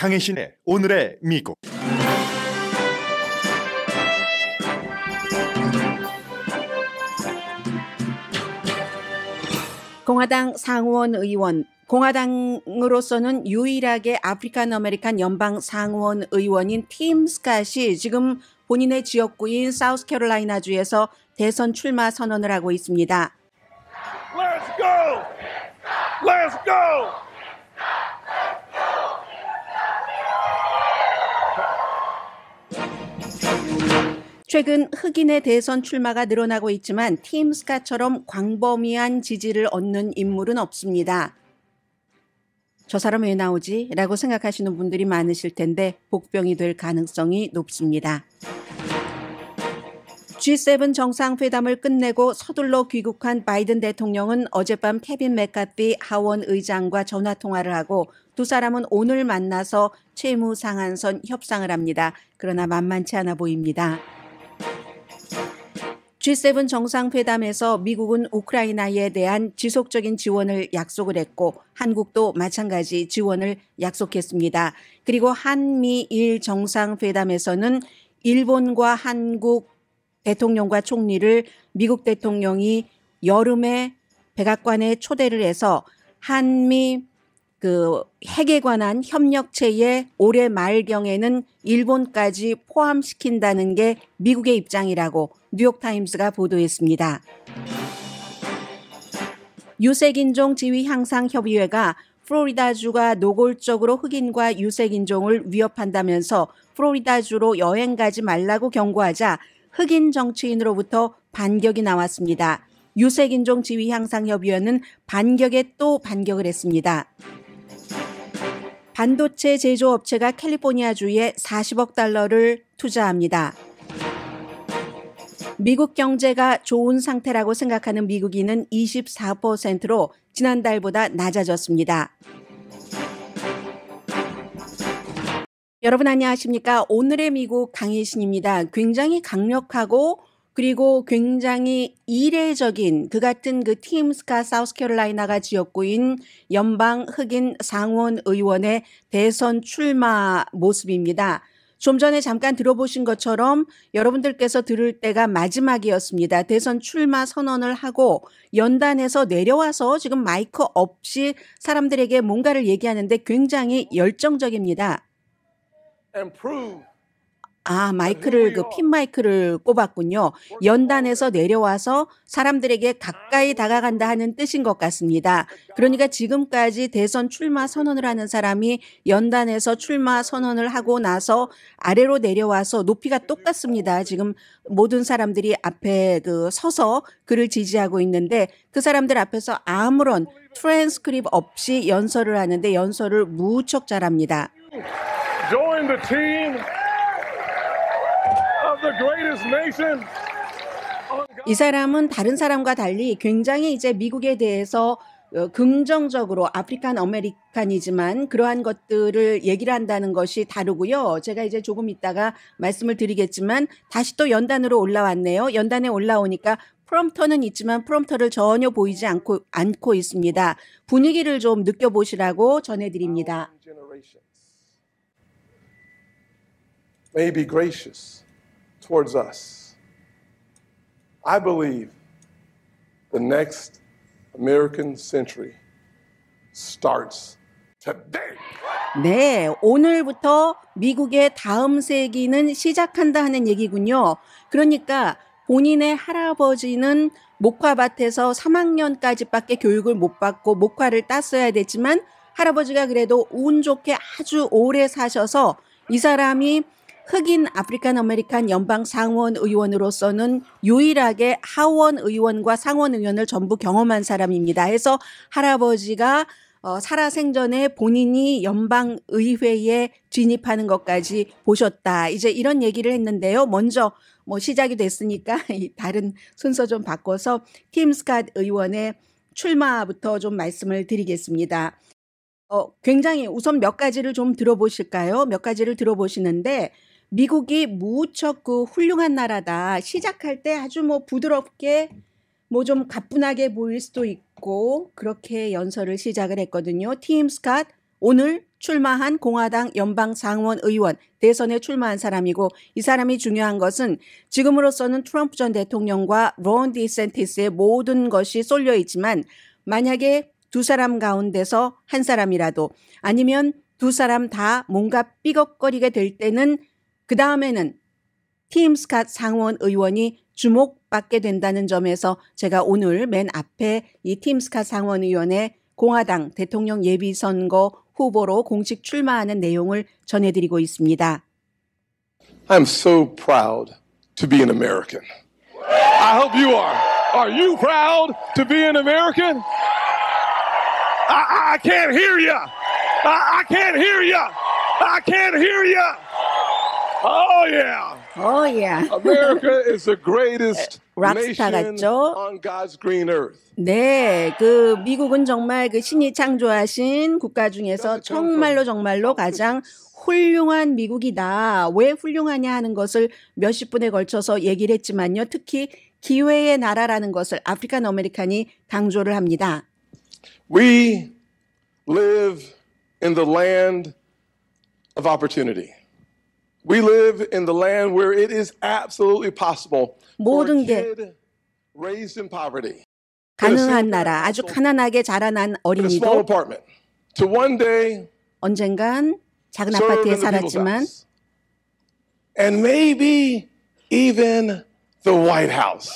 당신의 오늘의 미국. 공화당 상원 의원 공화당으로서는 유일하게 아프리칸 아메리칸 연방 상원 의원인 팀 스캇이 지금 본인의 지역구인 사우스캐롤라이나주에서 대선 출마 선언을 하고 있습니다. Let's go! Let's go! 최근 흑인의 대선 출마가 늘어나고 있지만 팀 스카처럼 광범위한 지지를 얻는 인물은 없습니다. 저 사람 왜 나오지? 라고 생각하시는 분들이 많으실 텐데 복병이 될 가능성이 높습니다. G7 정상회담을 끝내고 서둘러 귀국한 바이든 대통령은 어젯밤 케빈 맥카티 하원 의장과 전화 통화를 하고 두 사람은 오늘 만나서 채무 상한선 협상을 합니다. 그러나 만만치 않아 보입니다. G7 정상회담에서 미국은 우크라이나에 대한 지속적인 지원을 약속을 했고 한국도 마찬가지 지원을 약속했습니다. 그리고 한미일 정상회담에서는 일본과 한국 대통령과 총리를 미국 대통령이 여름에 백악관에 초대를 해서 한미 그 핵에 관한 협력체의 올해 말경에는 일본까지 포함시킨다는 게 미국의 입장이라고 뉴욕타임스가 보도했습니다. 유색인종 지위 향상 협의회가 플로리다주가 노골적으로 흑인과 유색인종을 위협한다면서 플로리다주로 여행 가지 말라고 경고하자 흑인 정치인으로부터 반격이 나왔습니다. 유색인종 지위 향상 협의회는 반격에 또 반격을 했습니다. 반도체 제조업체가 캘리포니아주에 40억 달러를 투자합니다. 미국 경제가 좋은 상태라고 생각하는 미국인은 24%로 지난달보다 낮아졌습니다. 여러분 안녕하십니까? 오늘의 미국 강희신입니다. 굉장히 강력하고 그리고 굉장히 이례적인 그 같은 그 팀스카 사우스캐롤라이나가 지역구인 연방 흑인 상원 의원의 대선 출마 모습입니다. 좀 전에 잠깐 들어보신 것처럼 여러분들께서 들을 때가 마지막이었습니다. 대선 출마 선언을 하고 연단에서 내려와서 지금 마이크 없이 사람들에게 뭔가를 얘기하는데 굉장히 열정적입니다. 아, 아 네. 마이크를 그 핀 마이크를 꼽았군요. 그렇죠. 연단에서 내려와서 사람들에게 가까이 아, 다가간다 네. 하는 뜻인 것 같습니다. 그렇죠. 그러니까 지금까지 대선 출마 선언을 하는 사람이 연단에서 출마 선언을 하고 나서 아래로 내려와서 높이가 네. 똑같습니다. 지금 모든 사람들이 앞에 그 서서 그를 지지하고 있는데 그 사람들 앞에서 아무런 트랜스크립 없이 연설을 하는데 연설을 무척 잘합니다. 이 사람은 다른 사람과 달리 굉장히 이제 미국에 대해서 어, 긍정적으로 아프리칸 아메리칸이지만 그러한 것들을 얘기를 한다는 것이 다르고요. 제가 이제 조금 있다가 말씀을 드리겠지만 다시 또 연단으로 올라왔네요. 연단에 올라오니까 프롬터는 있지만 프롬터를 전혀 보이지 않고 않고 있습니다. 분위기를 좀 느껴보시라고 전해드립니다. towards us. I believe the next American century starts today. 네, 오늘부터 미국의 다음 세기는 시작한다 하는 얘기군요. 그러니까 본인의 할아버지는 목화밭에서 3학년까지밖에 교육을 못 받고 목화를 땄어야 됐지만 할아버지가 그래도 운 좋게 아주 오래 사셔서 이 사람이 흑인 아프리칸 아메리칸 연방 상원 의원으로서는 유일하게 하원 의원과 상원 의원을 전부 경험한 사람입니다. 해서 할아버지가 어, 살아생전에 본인이 연방의회에 진입하는 것까지 보셨다. 이제 이런 얘기를 했는데요. 먼저 뭐 시작이 됐으니까 다른 순서 좀 바꿔서 팀 스캇 의원의 출마부터 좀 말씀을 드리겠습니다. 어, 굉장히 우선 몇 가지를 좀 들어보실까요? 몇 가지를 들어보시는데 미국이 무척 그 훌륭한 나라다. 시작할 때 아주 뭐 부드럽게 뭐 좀 가뿐하게 보일 수도 있고 그렇게 연설을 시작을 했거든요. 팀 스캇 오늘 출마한 공화당 연방 상원 의원 대선에 출마한 사람이고 이 사람이 중요한 것은 지금으로서는 트럼프 전 대통령과 론 디센티스의 모든 것이 쏠려 있지만 만약에 두 사람 가운데서 한 사람이라도 아니면 두 사람 다 뭔가 삐걱거리게 될 때는 그 다음에는 팀 스캇 상원 의원이 주목받게 된다는 점에서 제가 오늘 맨 앞에 이팀 스캇 상원 의원의 공화당 대통령 예비선거 후보로 공식 출마하는 내용을 전해드리고 있습니다. I'm so proud to be an American. I hope you are. Are you proud to be an American? I, I can't hear you. I, I can't hear you. I can't hear you. Oh yeah. Oh yeah. America is the greatest 락스타 같죠? 네, 그 미국은 정말 그 신이 창조하신 국가 중에서 정말로 정말로 가장 훌륭한 미국이다. 왜 훌륭하냐 하는 것을 몇십 분에 걸쳐서 얘기를 했지만요. 특히 기회의 나라라는 것을 아프리칸 아메리칸이 강조를 합니다. We live in the land of opportunity. We live in the land where it is absolutely possible 모든 kid, raised in poverty. 가능한 나라, 아주 가난하게 자라난 어린이도 to one day 언젠간 작은 아파트에 살았지만 and maybe even the White House.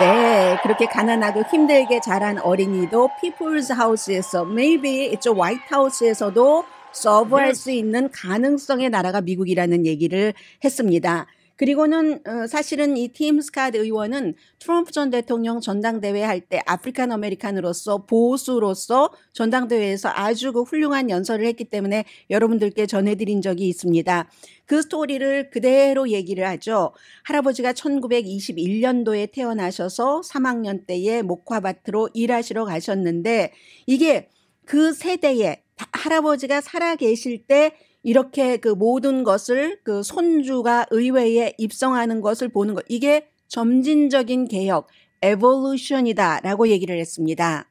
네, 그렇게 가난하고 힘들게 자란 어린이도 피플스 하우스에서 maybe 이쪽 화이트 하우스에서도 서브할 네. 수 있는 가능성의 나라가 미국이라는 얘기를 했습니다. 그리고는 어, 사실은 이 팀스카드 의원은 트럼프 전 대통령 전당대회 할 때 아프리칸 아메리칸으로서 보수로서 전당대회에서 아주 그 훌륭한 연설을 했기 때문에 여러분들께 전해드린 적이 있습니다. 그 스토리를 그대로 얘기를 하죠. 할아버지가 1921년도에 태어나셔서 3학년 때에 목화밭으로 일하시러 가셨는데 이게 그 세대에 할아버지가 살아 계실 때 이렇게 그 모든 것을 그 손주가 의회에 입성하는 것을 보는 것 이게 점진적인 개혁 에볼루션이다라고 얘기를 했습니다.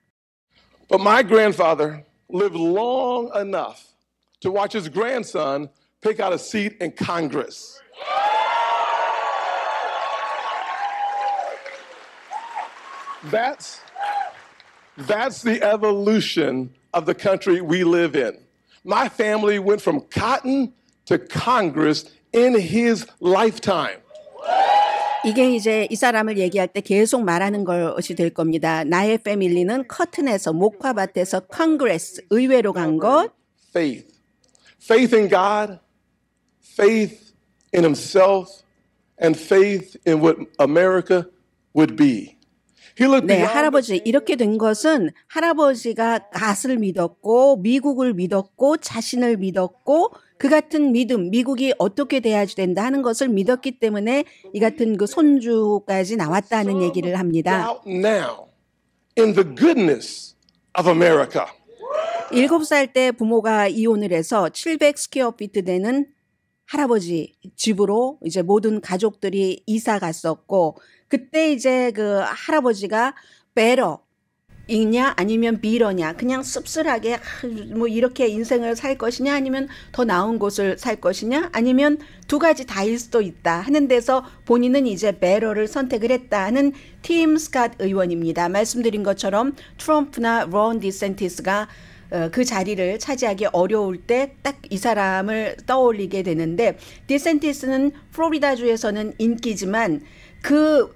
But my grandfather lived long enough to watch his grandson pick out a seat in Congress. That's that's the evolution of the country we live in. My family went from cotton to Congress in his lifetime. 이게 이제 이 사람을 얘기할 때 계속 말하는 것이 될 겁니다. 나의 패밀리는 커튼에서 목화밭에서 컨그레스 의회로 간 것. Faith. Faith in God, faith in himself and faith in what America would be. 네, 할아버지 이렇게 된 것은 할아버지가 가 갓을 믿었고 미국을 믿었고 자신을 믿었고 그 같은 믿음, 미국이 어떻게 돼야지 된다 하는 것을 믿었기 때문에 이 같은 그 손주까지 나왔다는 얘기를 합니다. 일곱 살 때 부모가 이혼을 해서 700 스퀘어피트 되는 할아버지 집으로 이제 모든 가족들이 이사 갔었고 그때 이제 그 할아버지가 배러 있냐 아니면 비러냐 그냥 씁쓸하게 뭐 이렇게 인생을 살 것이냐 아니면 더 나은 곳을 살 것이냐 아니면 두 가지 다일 수도 있다 하는 데서 본인은 이제 베러를 선택을 했다는 팀 스캇 의원입니다. 말씀드린 것처럼 트럼프나 론 디센티스가 어, 그 자리를 차지하기 어려울 때 딱 이 사람을 떠올리게 되는데 디센티스는 플로리다주에서는 인기지만 그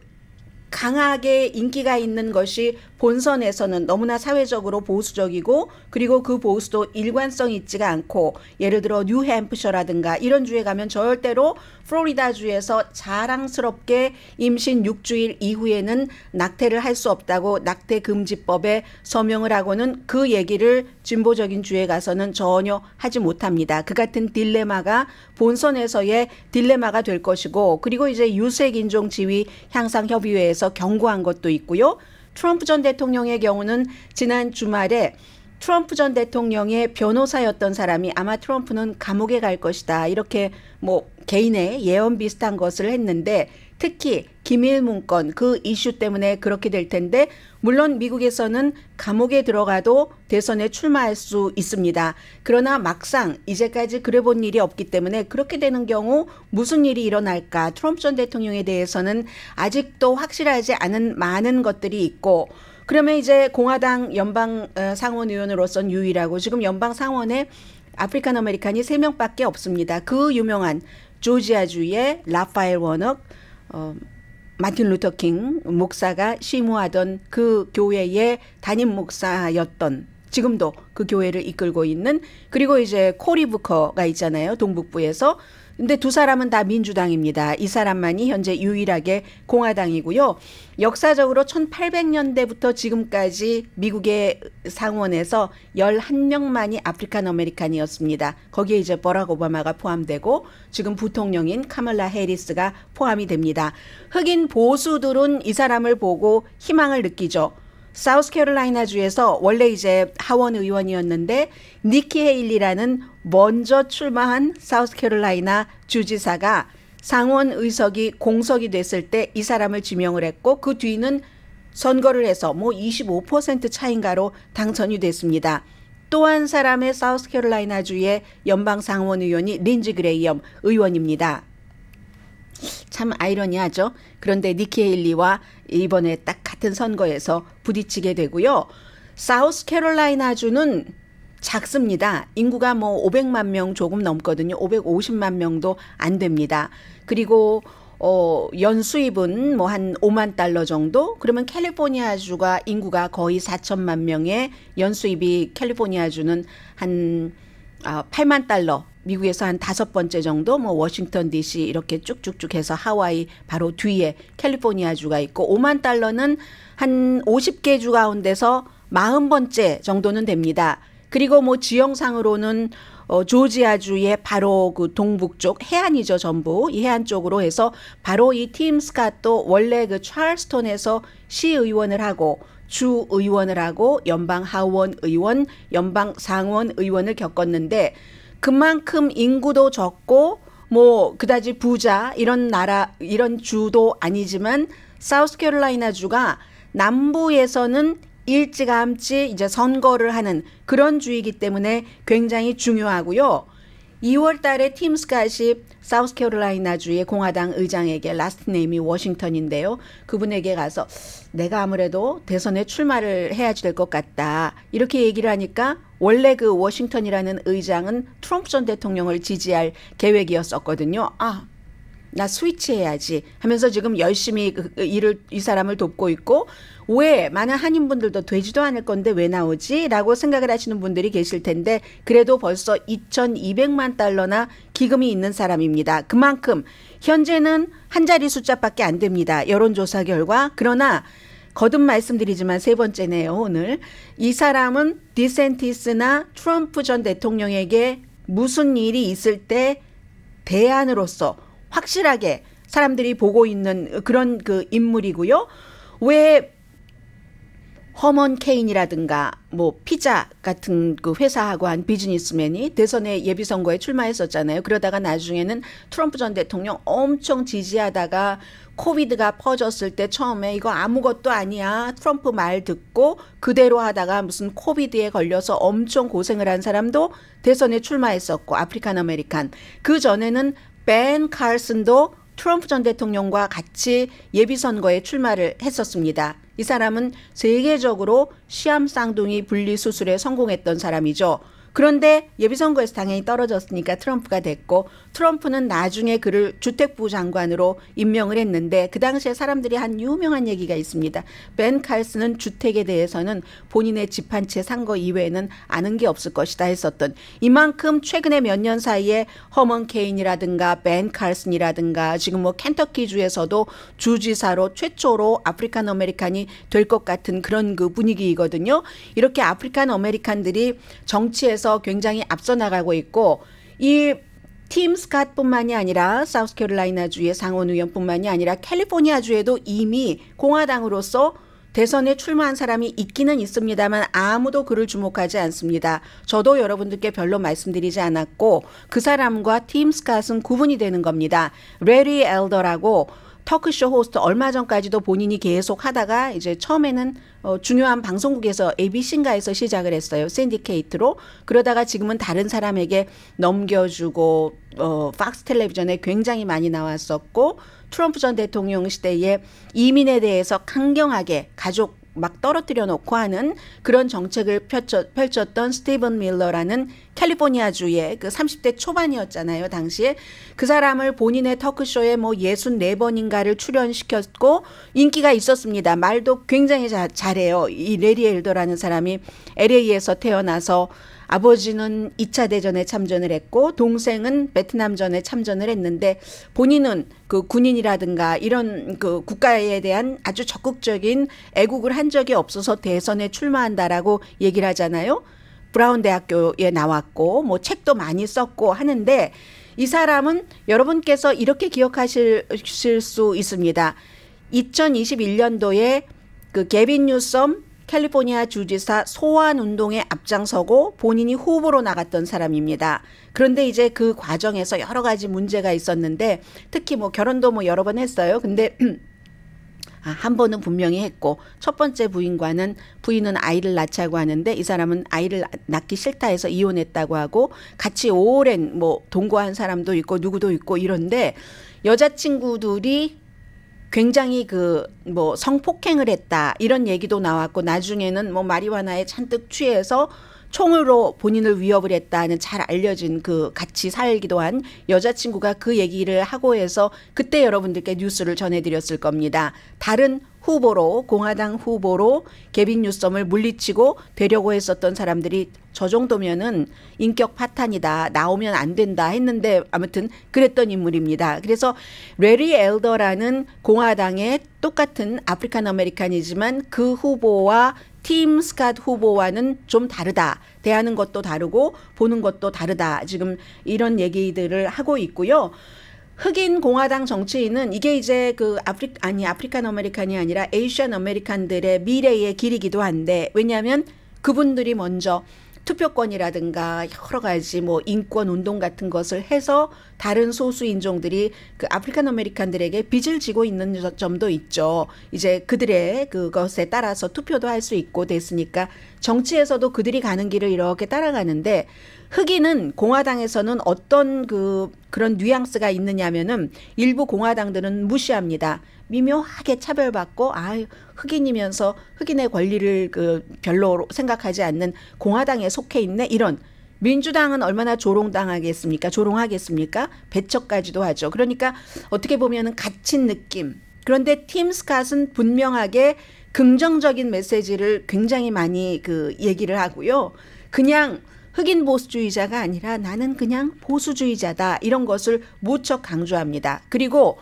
강하게 인기가 있는 것이 본선에서는 너무나 사회적으로 보수적이고 그리고 그 보수도 일관성 있지가 않고 예를 들어 뉴햄프셔라든가 이런 주에 가면 절대로 플로리다 주에서 자랑스럽게 임신 6주일 이후에는 낙태를 할 수 없다고 낙태 금지법에 서명을 하고는 그 얘기를 진보적인 주에 가서는 전혀 하지 못합니다. 그 같은 딜레마가 본선에서의 딜레마가 될 것이고 그리고 이제 유색인종 지위 향상 협의회에서 경고한 것도 있고요. 트럼프 전 대통령의 경우는 지난 주말에 트럼프 전 대통령의 변호사였던 사람이 아마 트럼프는 감옥에 갈 것이다. 이렇게 뭐 개인의 예언 비슷한 것을 했는데 특히 기밀 문건 그 이슈 때문에 그렇게 될 텐데 물론 미국에서는 감옥에 들어가도 대선에 출마할 수 있습니다. 그러나 막상 이제까지 그래 본 일이 없기 때문에 그렇게 되는 경우 무슨 일이 일어날까 트럼프 전 대통령에 대해서는 아직도 확실하지 않은 많은 것들이 있고 그러면 이제 공화당 연방 어, 상원 의원으로선 유일하고 지금 연방 상원에 아프리칸 아메리칸이 세명밖에 없습니다. 그 유명한 조지아주의 라파엘 워너 어, 마틴 루터 킹 목사가 심무하던그 교회의 담임 목사였던 지금도 그 교회를 이끌고 있는 그리고 이제 코리 부커가 있잖아요 동북부에서 근데 두 사람은 다 민주당입니다. 이 사람만이 현재 유일하게 공화당이고요. 역사적으로 1800년대부터 지금까지 미국의 상원에서 11명만이 아프리칸 아메리칸이었습니다. 거기에 이제 버락 오바마가 포함되고 지금 부통령인 카멀라 해리스가 포함이 됩니다. 흑인 보수들은 이 사람을 보고 희망을 느끼죠. 사우스캐롤라이나주에서 원래 이제 하원 의원이었는데 니키 헤일리라는 먼저 출마한 사우스캐롤라이나 주지사가 상원 의석이 공석이 됐을 때 이 사람을 지명을 했고 그 뒤는 선거를 해서 뭐 25% 차인가로 당선이 됐습니다. 또한 사람의 사우스캐롤라이나주의 연방 상원 의원이 린지 그레이엄 의원입니다. 참 아이러니하죠. 그런데 니키 헤일리와 이번에 딱 같은 선거에서 부딪히게 되고요. 사우스캐롤라이나주는 작습니다. 인구가 뭐 500만 명 조금 넘거든요. 550만 명도 안 됩니다. 그리고 어, 연 수입은 뭐 한 5만 달러 정도? 그러면 캘리포니아주가 인구가 거의 4천만 명에 연 수입이 캘리포니아주는 한 아, 8만 달러. 미국에서 한 다섯 번째 정도, 뭐 워싱턴 DC 이렇게 쭉쭉쭉 해서 하와이 바로 뒤에 캘리포니아주가 있고 5만 달러는 한 50개 주 가운데서 40번째 정도는 됩니다. 그리고 뭐 지형상으로는 어, 조지아주의 바로 그 동북쪽 해안이죠 전부 이 해안 쪽으로 해서 바로 이팀 스캇도 원래 그 찰스톤에서 시의원을 하고 주 의원을 하고 연방 하원 의원, 연방 상원 의원을 겪었는데 그만큼 인구도 적고 뭐 그다지 부자 이런 나라 이런 주도 아니지만 사우스캐롤라이나 주가 남부에서는 일찌감치 이제 선거를 하는 그런 주이기 때문에 굉장히 중요하고요. 2월 달에 팀 스캇이 사우스캐롤라이나 주의 공화당 의장에게 라스트 네임이 워싱턴인데요. 그분에게 가서 내가 아무래도 대선에 출마를 해야지 될 것 같다. 이렇게 얘기를 하니까 원래 그 워싱턴이라는 의장은 트럼프 전 대통령을 지지할 계획이었었거든요. 아, 나 스위치해야지 하면서 지금 열심히 그, 그 일을 이 사람을 돕고 있고 왜 많은 한인분들도 되지도 않을 건데 왜 나오지라고 생각을 하시는 분들이 계실 텐데 그래도 벌써 2,200만 달러나 기금이 있는 사람입니다. 그만큼 현재는 한 자리 숫자밖에 안 됩니다. 여론조사 결과 그러나 거듭 말씀드리지만 세 번째네요, 오늘. 이 사람은 디센티스나 트럼프 전 대통령에게 무슨 일이 있을 때 대안으로서 확실하게 사람들이 보고 있는 그런 그 인물이고요. 왜 허먼 케인이라든가 뭐 피자 같은 그 회사하고 한 비즈니스맨이 대선에 예비 선거에 출마했었잖아요. 그러다가 나중에는 트럼프 전 대통령 엄청 지지하다가 코비드가 퍼졌을 때 처음에 이거 아무것도 아니야. 트럼프 말 듣고 그대로 하다가 무슨 코비드에 걸려서 엄청 고생을 한 사람도 대선에 출마했었고 아프리칸 아메리칸 그 전에는 벤 칼슨도 트럼프 전 대통령과 같이 예비선거에 출마를 했었습니다. 이 사람은 세계적으로 시암 쌍둥이 분리 수술에 성공했던 사람이죠. 그런데 예비선거에서 당연히 떨어졌으니까 트럼프가 됐고 트럼프는 나중에 그를 주택부 장관으로 임명을 했는데 그 당시에 사람들이 한 유명한 얘기가 있습니다. 벤 칼스는 주택에 대해서는 본인의 집 한 채 산 거 이외에는 아는 게 없을 것이다 했었던 이만큼 최근에 몇 년 사이에 허먼 케인이라든가 벤 칼슨이라든가 지금 뭐 켄터키 주에서도 주지사로 최초로 아프리칸 아메리칸이 될 것 같은 그런 그 분위기이거든요. 이렇게 아프리칸 아메리칸들이 정치에서 면에서 굉장히 앞서 나가고 있고 이 팀 스캇뿐만이 아니라 사우스캐롤라이나주의 상원 의원뿐만이 아니라 캘리포니아주에도 이미 공화당으로서 대선에 출마한 사람이 있기는 있습니다만 아무도 그를 주목하지 않습니다. 저도 여러분들께 별로 말씀드리지 않았고 그 사람과 팀 스캇은 구분이 되는 겁니다. 레리 엘더라고 터크쇼 호스트 얼마 전까지도 본인이 계속 하다가 이제 처음에는 어, 중요한 방송국에서 ABC인가에서 시작을 했어요. 샌디케이트로. 그러다가 지금은 다른 사람에게 넘겨주고 어, 팍스 텔레비전에 굉장히 많이 나왔었고 트럼프 전 대통령 시대에 이민에 대해서 강경하게 가족 막 떨어뜨려 놓고 하는 그런 정책을 펼쳤, 던 스티븐 밀러라는 캘리포니아주의 그 30대 초반이었잖아요. 당시에 그 사람을 본인의 터크쇼에 뭐 64번인가를 출연시켰고 인기가 있었습니다. 말도 굉장히 자, 잘해요. 이 레리 엘더라는 사람이 LA에서 태어나서 아버지는 2차 대전에 참전을 했고 동생은 베트남전에 참전을 했는데 본인은 그 군인이라든가 이런 그 국가에 대한 아주 적극적인 애국을 한 적이 없어서 대선에 출마한다라고 얘기를 하잖아요. 브라운 대학교에 나왔고 뭐 책도 많이 썼고 하는데 이 사람은 여러분께서 이렇게 기억하실 수 있습니다. 2021년도에 그 개빈 뉴섬 캘리포니아 주지사 소환 운동에 앞장서고 본인이 후보로 나갔던 사람입니다. 그런데 이제 그 과정에서 여러 가지 문제가 있었는데 특히 뭐 결혼도 뭐 여러 번 했어요. 근데 아, 한 번은 분명히 했고 첫 번째 부인과는 부인은 아이를 낳자고 하는데 이 사람은 아이를 낳기 싫다 해서 이혼했다고 하고 같이 오랜 뭐 동거한 사람도 있고 누구도 있고 이런데 여자친구들이 굉장히 그 뭐 성폭행을 했다 이런 얘기도 나왔고 나중에는 뭐마리와나에 잔뜩 취해서 총으로 본인을 위협을 했다는 잘 알려진 그 같이 살기도 한 여자친구가 그 얘기를 하고 해서 그때 여러분들께 뉴스를 전해드렸을 겁니다. 다른 후보로 공화당 후보로 개빈 뉴섬을 물리치고 되려고 했었던 사람들이 저 정도면은 인격 파탄이다 나오면 안 된다 했는데 아무튼 그랬던 인물입니다. 그래서 레리 엘더라는 공화당의 똑같은 아프리칸 아메리칸이지만 그 후보와 팀 스캇 후보와는 좀 다르다. 대하는 것도 다르고 보는 것도 다르다. 지금 이런 얘기들을 하고 있고요. 흑인 공화당 정치인은 이게 이제 그 아프리 아니 아프리카 아메리칸이 아니라 에이션 아메리칸들의 미래의 길이기도 한데 왜냐하면 그분들이 먼저 투표권이라든가 여러 가지 뭐 인권 운동 같은 것을 해서 다른 소수 인종들이 그아프리카 아메리칸들에게 빚을 지고 있는 점도 있죠. 이제 그들의 그것에 따라서 투표도 할 수 있고 됐으니까 정치에서도 그들이 가는 길을 이렇게 따라가는데 흑인은 공화당에서는 어떤 그 그런 뉘앙스가 있느냐면은 일부 공화당들은 무시합니다. 미묘하게 차별받고 아 흑인이면서 흑인의 권리를 그 별로 생각하지 않는 공화당에 속해 있네 이런 민주당은 얼마나 조롱당하겠습니까? 조롱하겠습니까? 배척까지도 하죠. 그러니까 어떻게 보면은 갇힌 느낌. 그런데 팀 스캇은 분명하게 긍정적인 메시지를 굉장히 많이 그 얘기를 하고요. 그냥 흑인 보수주의자가 아니라 나는 그냥 보수주의자다 이런 것을 무척 강조합니다. 그리고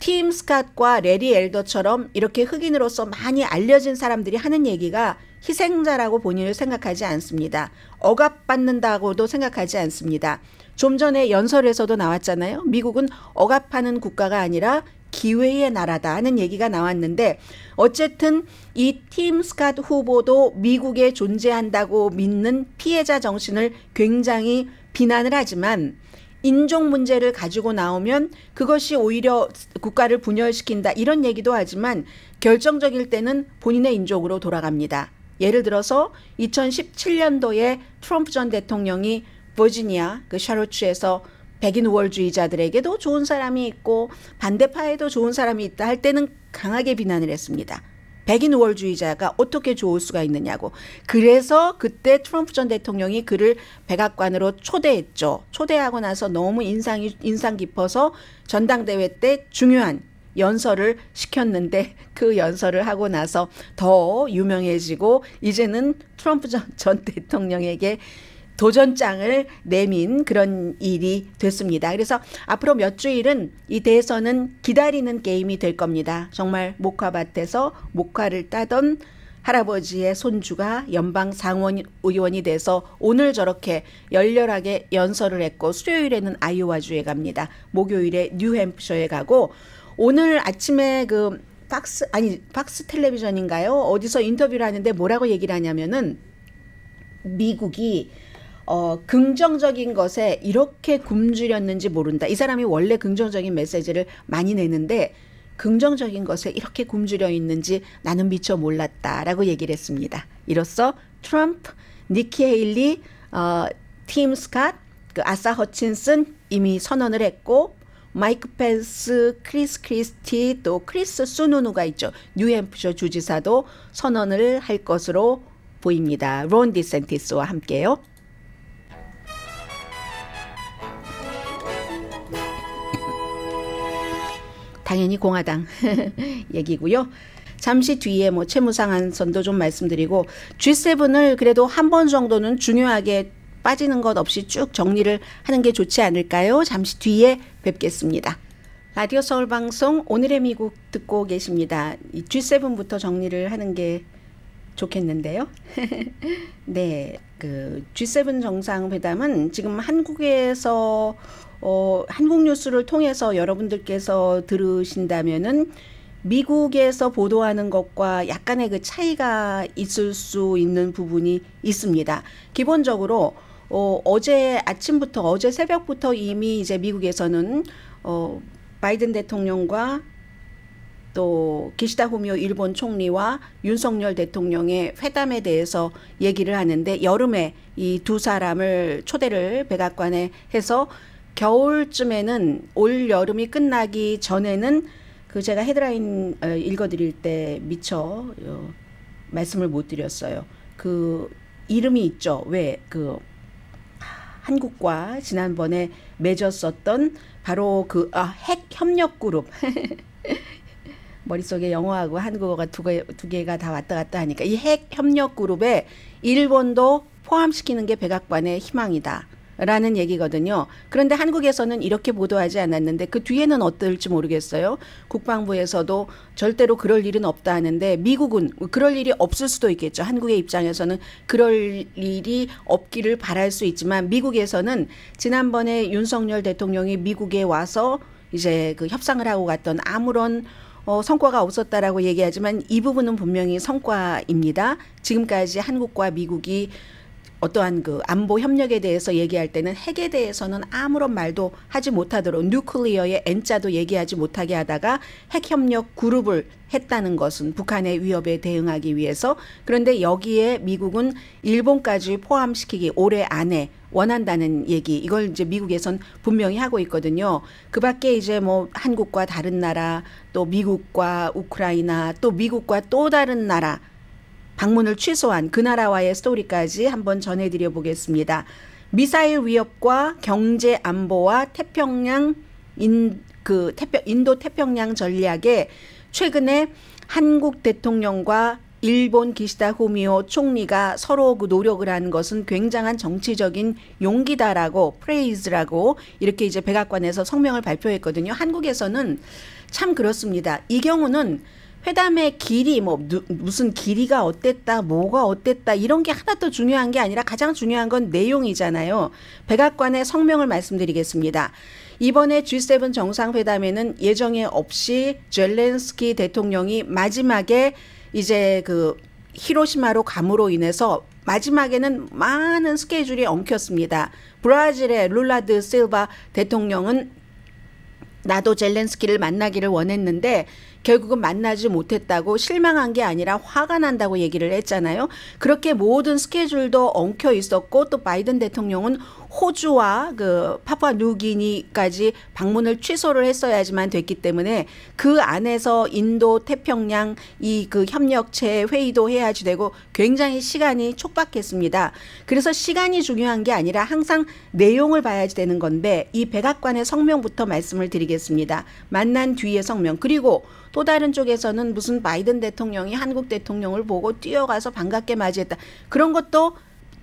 팀 스캇과 레리 엘더처럼 이렇게 흑인으로서 많이 알려진 사람들이 하는 얘기가 희생자라고 본인을 생각하지 않습니다. 억압받는다고도 생각하지 않습니다. 좀 전에 연설에서도 나왔잖아요. 미국은 억압하는 국가가 아니라 기회의 나라다 하는 얘기가 나왔는데 어쨌든 이 팀 스캇 후보도 미국에 존재한다고 믿는 피해자 정신을 굉장히 비난을 하지만 인종 문제를 가지고 나오면 그것이 오히려 국가를 분열시킨다 이런 얘기도 하지만 결정적일 때는 본인의 인종으로 돌아갑니다. 예를 들어서 2017년도에 트럼프 전 대통령이 버지니아 그 샤로츠에서 백인 우월주의자들에게도 좋은 사람이 있고 반대파에도 좋은 사람이 있다 할 때는 강하게 비난을 했습니다. 백인 우월주의자가 어떻게 좋을 수가 있느냐고. 그래서 그때 트럼프 전 대통령이 그를 백악관으로 초대했죠. 초대하고 나서 너무 인상이 인상 깊어서 전당대회 때 중요한 연설을 시켰는데 그 연설을 하고 나서 더 유명해지고 이제는 트럼프 전, 전 대통령에게 도전장을 내민 그런 일이 됐습니다. 그래서 앞으로 몇 주일은 이 대선은 기다리는 게임이 될 겁니다. 정말 목화밭에서 목화를 따던 할아버지의 손주가 연방 상원 의원이 돼서 오늘 저렇게 열렬하게 연설을 했고 수요일에는 아이오와주에 갑니다. 목요일에 뉴햄프셔에 가고 오늘 아침에 그 박스 아니 박스 텔레비전인가요? 어디서 인터뷰를 하는데 뭐라고 얘기를 하냐면은 미국이 어, 긍정적인 것에 이렇게 굶주렸는지 모른다. 이 사람이 원래 긍정적인 메시지를 많이 내는데 긍정적인 것에 이렇게 굶주려 있는지 나는 미처 몰랐다라고 얘기를 했습니다. 이로써 트럼프, 니키 헤일리, 어, 팀 스캇, 그 아사 허친슨 이미 선언을 했고 마이크 펜스, 크리스 크리스티, 또 크리스 수누누가 있죠. 뉴햄프셔 주지사도 선언을 할 것으로 보입니다. 론 디센티스와 함께요. 당연히 공화당 얘기고요. 잠시 뒤에 뭐 채무상한 선도 좀 말씀드리고 G7을 그래도 한 번 정도는 중요하게 빠지는 것 없이 쭉 정리를 하는 게 좋지 않을까요? 잠시 뒤에 뵙겠습니다. 라디오 서울 방송 오늘의 미국 듣고 계십니다. 이 G7부터 정리를 하는 게 좋겠는데요. 네, 그 G7 정상 회담은 지금 한국에서 어, 한국 뉴스를 통해서 여러분들께서 들으신다면은 미국에서 보도하는 것과 약간의 그 차이가 있을 수 있는 부분이 있습니다. 기본적으로 어, 어제 아침부터 어제 새벽부터 이미 이제 미국에서는 어, 바이든 대통령과 또 기시다 후미오 일본 총리와 윤석열 대통령의 회담에 대해서 얘기를 하는데 여름에 이 두 사람을 초대를 백악관에 해서 겨울쯤에는 올 여름이 끝나기 전에는 그 제가 헤드라인 어, 읽어드릴 때 미처 어, 말씀을 못 드렸어요. 그 이름이 있죠. 왜 그 한국과 지난번에 맺었었던 바로 그 아, 핵 협력 그룹. 머릿속에 영어하고 한국어가 두, 개, 두 개가 다 왔다 갔다 하니까 이 핵 협력 그룹에 일본도 포함시키는 게 백악관의 희망이다. 라는 얘기거든요. 그런데 한국에서는 이렇게 보도하지 않았는데 그 뒤에는 어떨지 모르겠어요. 국방부에서도 절대로 그럴 일은 없다 하는데 미국은 그럴 일이 없을 수도 있겠죠. 한국의 입장에서는 그럴 일이 없기를 바랄 수 있지만 미국에서는 지난번에 윤석열 대통령이 미국에 와서 이제 그 협상을 하고 갔던 아무런 어, 성과가 없었다라고 얘기하지만 이 부분은 분명히 성과입니다. 지금까지 한국과 미국이 어떠한 그 안보 협력에 대해서 얘기할 때는 핵에 대해서는 아무런 말도 하지 못하도록 뉴클리어의 N자도 얘기하지 못하게 하다가 핵 협력 그룹을 했다는 것은 북한의 위협에 대응하기 위해서 그런데 여기에 미국은 일본까지 포함시키기 올해 안에 원한다는 얘기 이걸 이제 미국에선 분명히 하고 있거든요. 그 밖에 이제 뭐 한국과 다른 나라 또 미국과 우크라이나 또 미국과 또 다른 나라 방문을 취소한 그 나라와의 스토리까지 한번 전해드려 보겠습니다. 미사일 위협과 경제 안보와 태평양 인, 그 태평, 인도 태평양 전략에 최근에 한국 대통령과 일본 기시다 후미오 총리가 서로 그 노력을 한 것은 굉장한 정치적인 용기다라고 프레이즈라고 이렇게 이제 백악관에서 성명을 발표했거든요. 한국에서는 참 그렇습니다. 이 경우는 회담의 길이 뭐 누, 무슨 길이가 어땠다 뭐가 어땠다 이런 게 하나도 중요한 게 아니라 가장 중요한 건 내용이잖아요. 백악관의 성명을 말씀드리겠습니다. 이번에 G7 정상회담에는 예정에 없이 젤렌스키 대통령이 마지막에 이제 그 히로시마로 감으로 인해서 마지막에는 많은 스케줄이 엉켰습니다. 브라질의 룰라드 실바 대통령은 나도 젤렌스키를 만나기를 원했는데 결국은 만나지 못했다고 실망한 게 아니라 화가 난다고 얘기를 했잖아요. 그렇게 모든 스케줄도 엉켜 있었고 또 바이든 대통령은 호주와 그 파푸아 뉴기니까지 방문을 취소를 했어야지만 됐기 때문에 그 안에서 인도 태평양 이 그 협력체 회의도 해야지 되고 굉장히 시간이 촉박했습니다. 그래서 시간이 중요한 게 아니라 항상 내용을 봐야지 되는 건데 이 백악관의 성명부터 말씀을 드리겠습니다. 만난 뒤의 성명 그리고 또 다른 쪽에서는 무슨 바이든 대통령이 한국 대통령을 보고 뛰어가서 반갑게 맞이했다. 그런 것도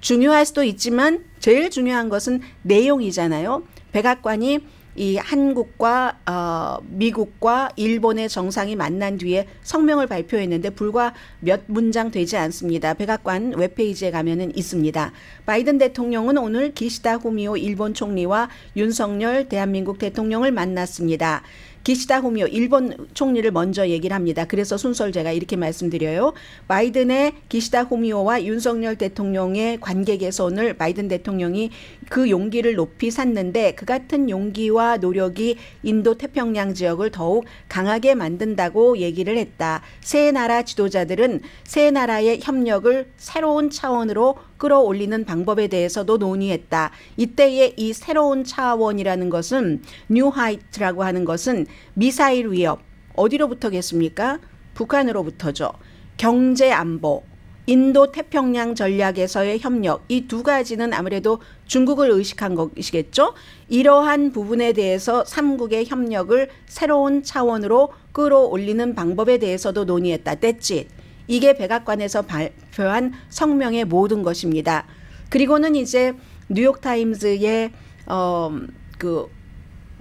중요할 수도 있지만 제일 중요한 것은 내용이잖아요. 백악관이 이 한국과 어, 미국과 일본의 정상이 만난 뒤에 성명을 발표했는데 불과 몇 문장 되지 않습니다. 백악관 웹페이지에 가면은 있습니다. 바이든 대통령은 오늘 기시다 후미오 일본 총리와 윤석열 대한민국 대통령을 만났습니다. 기시다 후미오 일본 총리를 먼저 얘기를 합니다. 그래서 순서를 제가 이렇게 말씀드려요. 바이든의 기시다 후미오와 윤석열 대통령의 관계 개선을 바이든 대통령이 그 용기를 높이 샀는데 그 같은 용기와 노력이 인도 태평양 지역을 더욱 강하게 만든다고 얘기를 했다. 세 나라 지도자들은 세 나라의 협력을 새로운 차원으로 끌어올리는 방법에 대해서도 논의했다. 이때의 이 새로운 차원이라는 것은 뉴 하이트라고 하는 것은 미사일 위협 어디로부터겠습니까? 북한으로부터죠. 경제 안보, 인도 태평양 전략에서의 협력 이 두 가지는 아무래도 중국을 의식한 것이겠죠. 이러한 부분에 대해서 삼국의 협력을 새로운 차원으로 끌어올리는 방법에 대해서도 논의했다. 떼짓. 이게 백악관에서 발표한 성명의 모든 것입니다. 그리고는 이제 뉴욕타임즈의 어그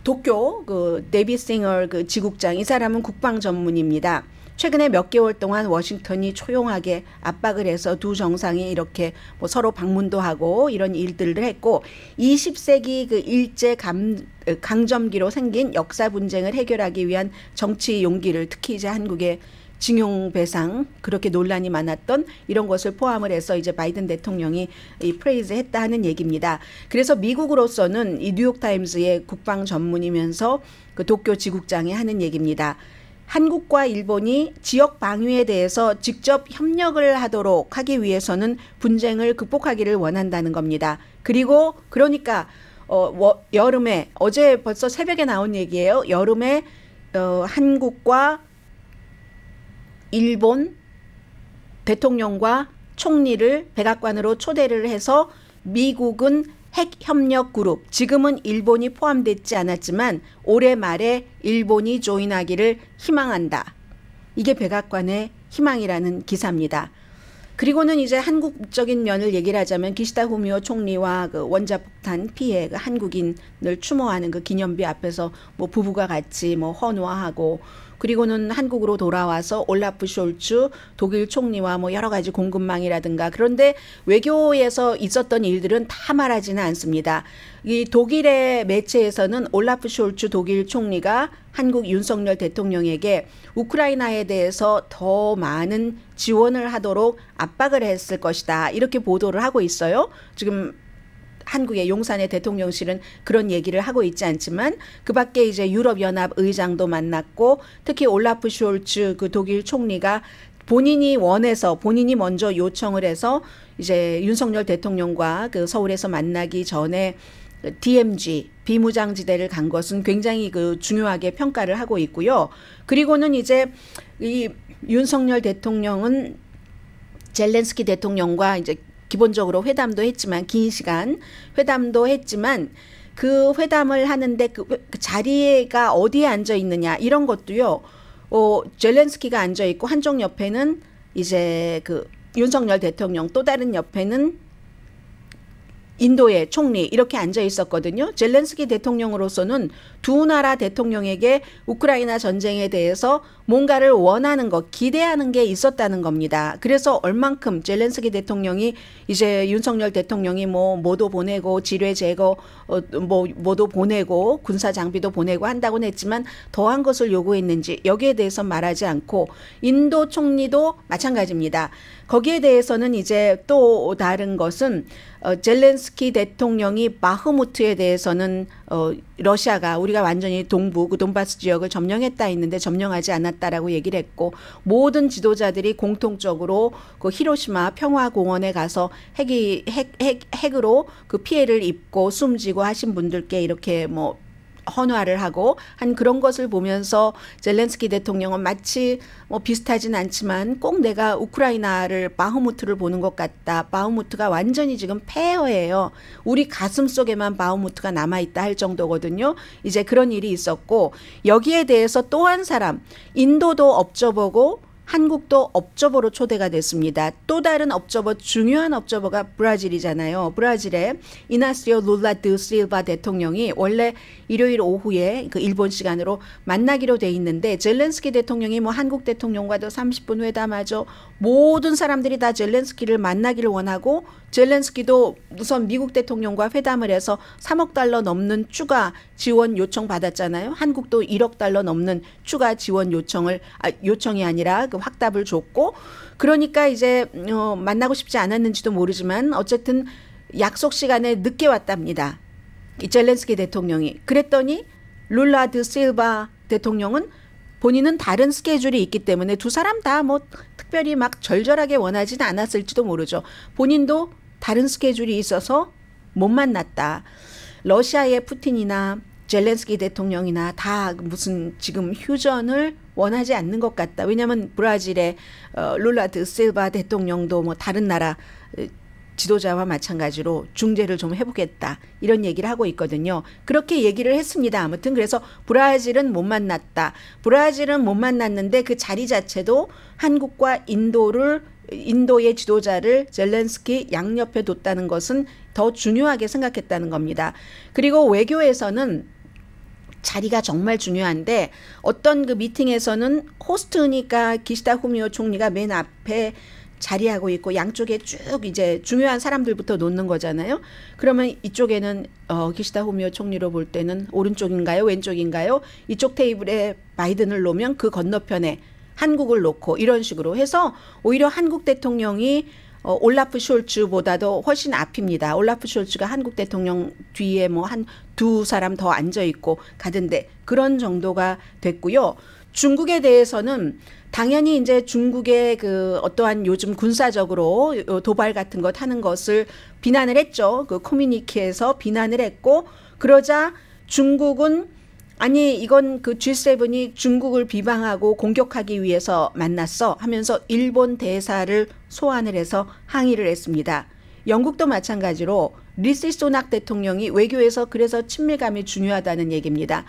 도쿄 그 데비 싱얼 그 지국장 이 사람은 국방 전문입니다. 최근에 몇 개월 동안 워싱턴이 초용하게 압박을 해서 두 정상이 이렇게 뭐 서로 방문도 하고 이런 일들을 했고 20세기 그 일제 감 그 강점기로 생긴 역사 분쟁을 해결하기 위한 정치 용기를 특히 이제 한국의 징용배상 그렇게 논란이 많았던 이런 것을 포함을 해서 이제 바이든 대통령이 이 프레이즈 했다 하는 얘기입니다. 그래서 미국으로서는 이뉴욕타임스의 국방 전문이면서 그 도쿄 지국장이 하는 얘기입니다. 한국과 일본이 지역 방위에 대해서 직접 협력을 하도록 하기 위해서는 분쟁을 극복하기를 원한다는 겁니다. 그리고 그러니까 어, 여름에 어제 벌써 새벽에 나온 얘기예요. 여름에 어, 한국과 일본 대통령과 총리를 백악관으로 초대를 해서 미국은 핵협력 그룹, 지금은 일본이 포함됐지 않았지만 올해 말에 일본이 조인하기를 희망한다. 이게 백악관의 희망이라는 기사입니다. 그리고는 이제 한국적인 면을 얘기를 하자면 기시다 후미오 총리와 그 원자폭탄 피해 그 한국인을 추모하는 그 기념비 앞에서 뭐 부부가 같이 뭐 헌화하고 그리고는 한국으로 돌아와서 올라프 숄츠 독일 총리와 뭐 여러 가지 공급망이라든가 그런데 외교에서 있었던 일들은 다 말하지는 않습니다. 이 독일의 매체에서는 올라프 숄츠 독일 총리가 한국 윤석열 대통령에게 우크라이나에 대해서 더 많은 지원을 하도록 압박을 했을 것이다. 이렇게 보도를 하고 있어요. 지금 한국의 용산의 대통령실은 그런 얘기를 하고 있지 않지만 그 밖에 이제 유럽연합 의장도 만났고 특히 올라프 숄츠 그 독일 총리가 본인이 원해서 본인이 먼저 요청을 해서 이제 윤석열 대통령과 그 서울에서 만나기 전에 DMG 비무장지대를 간 것은 굉장히 그 중요하게 평가를 하고 있고요. 그리고는 이제 이 윤석열 대통령은 젤렌스키 대통령과 이제 기본적으로 회담도 했지만 긴 시간 회담도 했지만 그 회담을 하는데 그, 그 자리가 어디에 앉아 있느냐 이런 것도요. 어, 젤렌스키가 앉아 있고 한쪽 옆에는 이제 그 윤석열 대통령 또 다른 옆에는 인도의 총리 이렇게 앉아 있었거든요. 젤렌스키 대통령으로서는 두 나라 대통령에게 우크라이나 전쟁에 대해서 뭔가를 원하는 것, 기대하는 게 있었다는 겁니다. 그래서 얼만큼 젤렌스키 대통령이 이제 윤석열 대통령이 뭐 모도 보내고 지뢰 제거 어, 뭐 모도 보내고 군사 장비도 보내고 한다고는 했지만 더한 것을 요구했는지 여기에 대해서 말하지 않고 인도 총리도 마찬가지입니다. 거기에 대해서는 이제 또 다른 것은 어, 젤렌스키 대통령이 마흐무트에 대해서는 어, 러시아가 우리가 완전히 동부 그 돈바스 지역을 점령했다 했는데 점령하지 않았다라고 얘기를 했고 모든 지도자들이 공통적으로 그 히로시마 평화공원에 가서 핵이 핵, 핵 핵으로 그 피해를 입고 숨지고 하신 분들께 이렇게 뭐 헌화를 하고 한 그런 것을 보면서 젤렌스키 대통령은 마치 뭐 비슷하진 않지만 꼭 내가 우크라이나를 바흐무트를 보는 것 같다. 바흐무트가 완전히 지금 폐허예요. 우리 가슴 속에만 바흐무트가 남아 있다 할 정도거든요. 이제 그런 일이 있었고 여기에 대해서 또 한 사람 인도도 업져보고 한국도 업저버로 초대가 됐습니다. 또 다른 업저버 중요한 업저버가 브라질이잖아요. 브라질의 이나스요 룰라 드 실바 대통령이 원래 일요일 오후에 그 일본 시간으로 만나기로 돼 있는데 젤렌스키 대통령이 뭐 한국 대통령과도 30분 회담하죠. 모든 사람들이 다 젤렌스키를 만나기를 원하고 젤렌스키도 우선 미국 대통령과 회담을 해서 3억 달러 넘는 추가 지원 요청 받았잖아요. 한국도 1억 달러 넘는 추가 지원 요청을 아, 요청이 아니라 그 확답을 줬고 그러니까 이제 어, 만나고 싶지 않았는지도 모르지만 어쨌든 약속 시간에 늦게 왔답니다. 이 젤렌스키 대통령이 그랬더니 룰라드 실바 대통령은 본인은 다른 스케줄이 있기 때문에 두 사람 다 뭐 특별히 막 절절하게 원하지는 않았을지도 모르죠. 본인도 다른 스케줄이 있어서 못 만났다. 러시아의 푸틴이나 젤렌스키 대통령이나 다 무슨 지금 휴전을 원하지 않는 것 같다. 왜냐하면 브라질의 어, 룰라 드세바 대통령도 뭐 다른 나라 어, 지도자와 마찬가지로 중재를 좀 해보겠다 이런 얘기를 하고 있거든요. 그렇게 얘기를 했습니다. 아무튼 그래서 브라질은 못 만났다. 브라질은 못 만났는데 그 자리 자체도 한국과 인도를 인도의 지도자를 젤렌스키 양옆에 뒀다는 것은 더 중요하게 생각했다는 겁니다. 그리고 외교에서는 자리가 정말 중요한데 어떤 그 미팅에서는 호스트니까 기시다 후미오 총리가 맨 앞에 자리하고 있고 양쪽에 쭉 이제 중요한 사람들부터 놓는 거잖아요. 그러면 이쪽에는 어, 기시다 후미오 총리로 볼 때는 오른쪽인가요? 왼쪽인가요? 이쪽 테이블에 바이든을 놓으면 그 건너편에 한국을 놓고 이런 식으로 해서 오히려 한국 대통령이 어, 올라프 숄츠보다도 훨씬 앞입니다. 올라프 숄츠가 한국 대통령 뒤에 뭐 한 두 사람 더 앉아 있고 가던데 그런 정도가 됐고요. 중국에 대해서는 당연히 이제 중국의 그 어떠한 요즘 군사적으로 도발 같은 것 하는 것을 비난을 했죠. 그 커뮤니케에서 비난을 했고 그러자 중국은 아니 이건 그 G7이 중국을 비방하고 공격하기 위해서 만났어 하면서 일본 대사를 소환을 해서 항의를 했습니다. 영국도 마찬가지로 리시 소낙 대통령이 외교에서 그래서 친밀감이 중요하다는 얘기입니다.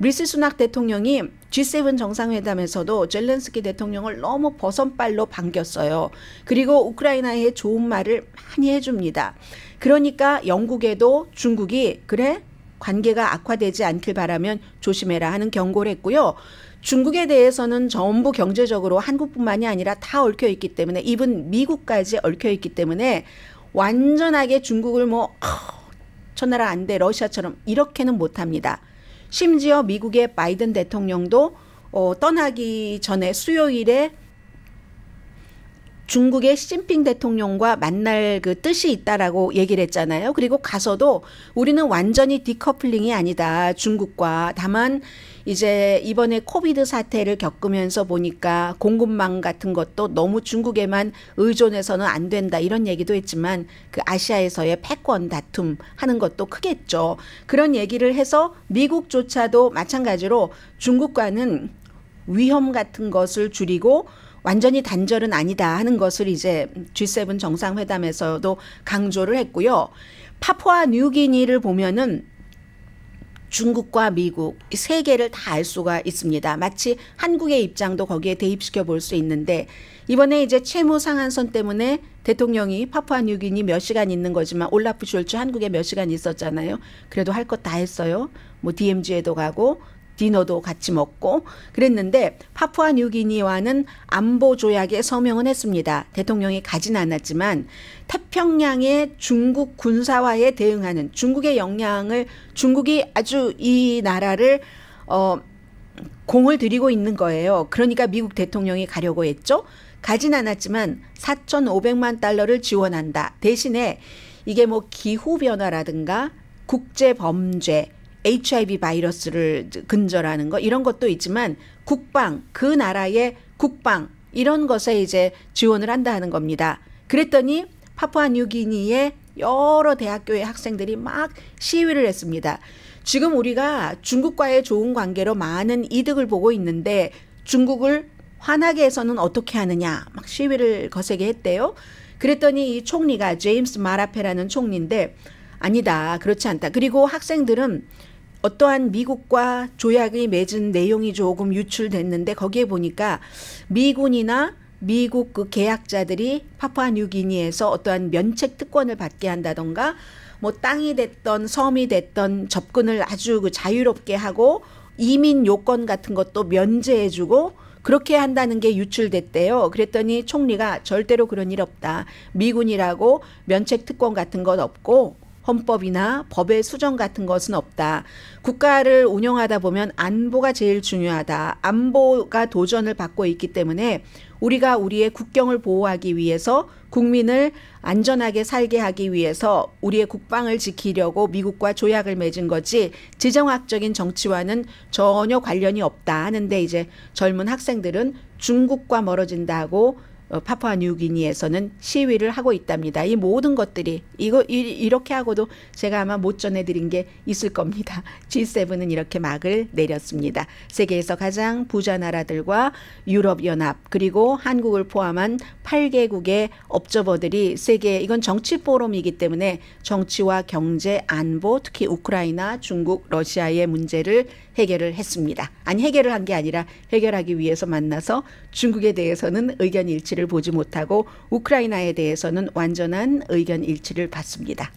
리시 소낙 대통령이 G7 정상회담에서도 젤렌스키 대통령을 너무 버선발로 반겼어요. 그리고 우크라이나에 좋은 말을 많이 해줍니다. 그러니까 영국에도 중국이 그래 관계가 악화되지 않길 바라면 조심해라 하는 경고를 했고요. 중국에 대해서는 전부 경제적으로 한국뿐만이 아니라 다 얽혀 있기 때문에 입은 미국까지 얽혀 있기 때문에 완전하게 중국을 뭐 어, 아, 천나라 안돼 러시아처럼 이렇게는 못합니다. 심지어 미국의 바이든 대통령도 어, 떠나기 전에 수요일에 중국의 시진핑 대통령과 만날 그 뜻이 있다라고 얘기를 했잖아요. 그리고 가서도 우리는 완전히 디커플링이 아니다. 중국과 다만 이제 이번에 코비드 사태를 겪으면서 보니까 공급망 같은 것도 너무 중국에만 의존해서는 안 된다 이런 얘기도 했지만 그 아시아에서의 패권 다툼 하는 것도 크겠죠. 그런 얘기를 해서 미국조차도 마찬가지로 중국과는 위험 같은 것을 줄이고 완전히 단절은 아니다 하는 것을 이제 G7 정상회담에서도 강조를 했고요. 파푸아 뉴기니를 보면은 중국과 미국 세 개를 다 알 수가 있습니다. 마치 한국의 입장도 거기에 대입시켜 볼 수 있는데 이번에 이제 채무 상한선 때문에 대통령이 파푸아 뉴기니 몇 시간 있는 거지만 올라프 숄츠 한국에 몇 시간 있었잖아요. 그래도 할 것 다 했어요. 뭐 DMZ에도 가고 디너도 같이 먹고 그랬는데 파푸아 뉴기니와는 안보 조약에 서명은 했습니다. 대통령이 가진 않았지만 태평양의 중국 군사화에 대응하는 중국의 역량을 중국이 아주 이 나라를 어 공을 들이고 있는 거예요. 그러니까 미국 대통령이 가려고 했죠. 가진 않았지만 4,500만 달러를 지원한다. 대신에 이게 뭐 기후 변화라든가 국제 범죄 HIV 바이러스를 근절하는 거 이런 것도 있지만 국방 그 나라의 국방 이런 것에 이제 지원을 한다 는 겁니다. 그랬더니 파푸아 뉴기니의 여러 대학교의 학생들이 막 시위를 했습니다. 지금 우리가 중국과의 좋은 관계로 많은 이득을 보고 있는데 중국을 화나게 해서는 어떻게 하느냐 막 시위를 거세게 했대요. 그랬더니 이 총리가 제임스 마라페라는 총리인데 아니다 그렇지 않다. 그리고 학생들은 어떠한 미국과 조약이 맺은 내용이 조금 유출됐는데 거기에 보니까 미군이나 미국 그 계약자들이 파푸아뉴기니에서 어떠한 면책 특권을 받게 한다던가 뭐 땅이 됐던 섬이 됐던 접근을 아주 그 자유롭게 하고 이민 요건 같은 것도 면제해주고 그렇게 한다는 게 유출됐대요. 그랬더니 총리가 절대로 그런 일 없다. 미군이라고 면책 특권 같은 것 없고 헌법이나 법의 수정 같은 것은 없다. 국가를 운영하다 보면 안보가 제일 중요하다. 안보가 도전을 받고 있기 때문에 우리가 우리의 국경을 보호하기 위해서 국민을 안전하게 살게 하기 위해서 우리의 국방을 지키려고 미국과 조약을 맺은 거지 지정학적인 정치와는 전혀 관련이 없다 하는데 이제 젊은 학생들은 중국과 멀어진다고 어, 파푸아 뉴기니에서는 시위를 하고 있답니다. 이 모든 것들이 이거 이, 렇게 하고도 제가 아마 못 전해드린 게 있을 겁니다. G7은 이렇게 막을 내렸습니다. 세계에서 가장 부자 나라들과 유럽 연합 그리고 한국을 포함한 8개국의 업저버들이 세계 이건 정치 포럼이기 때문에 정치와 경제 안보 특히 우크라이나 중국 러시아의 문제를 해결을 했습니다. 아니 해결을 한 게 아니라 해결하기 위해서 만나서 중국에 대해서는 의견 일치를 보지 못하고 우크라이나에 대해서는 완전한 의견 일치를 받습니다.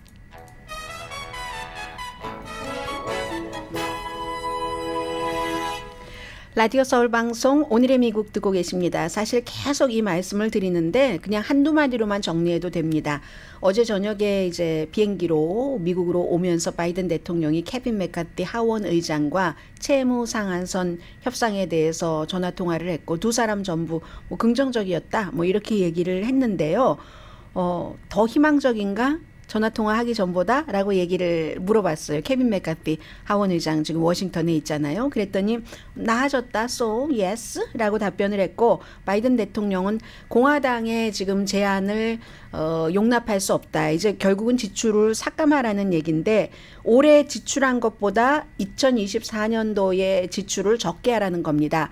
라디오 서울 방송 오늘의 미국 듣고 계십니다. 사실 계속 이 말씀을 드리는데 그냥 한두 마디로만 정리해도 됩니다. 어제 저녁에 이제 비행기로 미국으로 오면서 바이든 대통령이 케빈 맥카티 하원 의장과 채무 상한선 협상에 대해서 전화 통화를 했고 두 사람 전부 뭐 긍정적이었다 뭐 이렇게 얘기를 했는데요. 어, 더 희망적인가? 전화 통화하기 전보다라고 얘기를 물어봤어요. 케빈 맥카피 하원 의장 지금 워싱턴에 있잖아요. 그랬더니 나아졌다. So yes라고 답변을 했고 바이든 대통령은 공화당의 지금 제안을 어, 용납할 수 없다. 이제 결국은 지출을 삭감하라는 얘기인데 올해 지출한 것보다 2024년도에 지출을 적게 하라는 겁니다.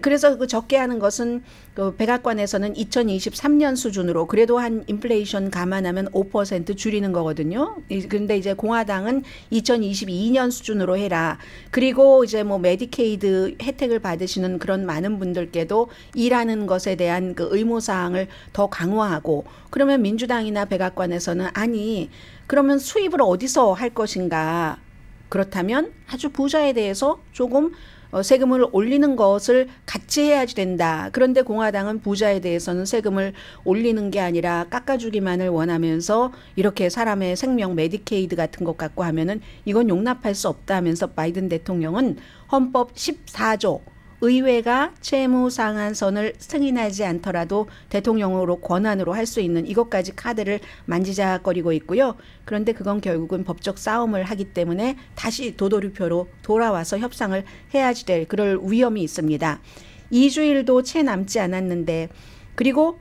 그래서 그 적게 하는 것은 그 백악관에서는 2023년 수준으로 그래도 한 인플레이션 감안하면 5% 줄이는 거거든요. 그런데 이제 공화당은 2022년 수준으로 해라. 그리고 이제 뭐 메디케이드 혜택을 받으시는 그런 많은 분들께도 일하는 것에 대한 그 의무 사항을 더 강화하고 그러면 민주당이나 백악관에서는 아니 그러면 수입을 어디서 할 것인가 그렇다면 아주 부자에 대해서 조금 어, 세금을 올리는 것을 같이 해야지 된다. 그런데 공화당은 부자에 대해서는 세금을 올리는 게 아니라 깎아주기만을 원하면서 이렇게 사람의 생명 메디케이드 같은 것 갖고 하면은 이건 용납할 수 없다 하면서 바이든 대통령은 헌법 14조 의회가 채무 상한선을 승인하지 않더라도 대통령으로 권한으로 할 수 있는 이것까지 카드를 만지작거리고 있고요. 그런데 그건 결국은 법적 싸움을 하기 때문에 다시 도도류표로 돌아와서 협상을 해야지 될 그럴 위험이 있습니다. 2주일도 채 남지 않았는데 그리고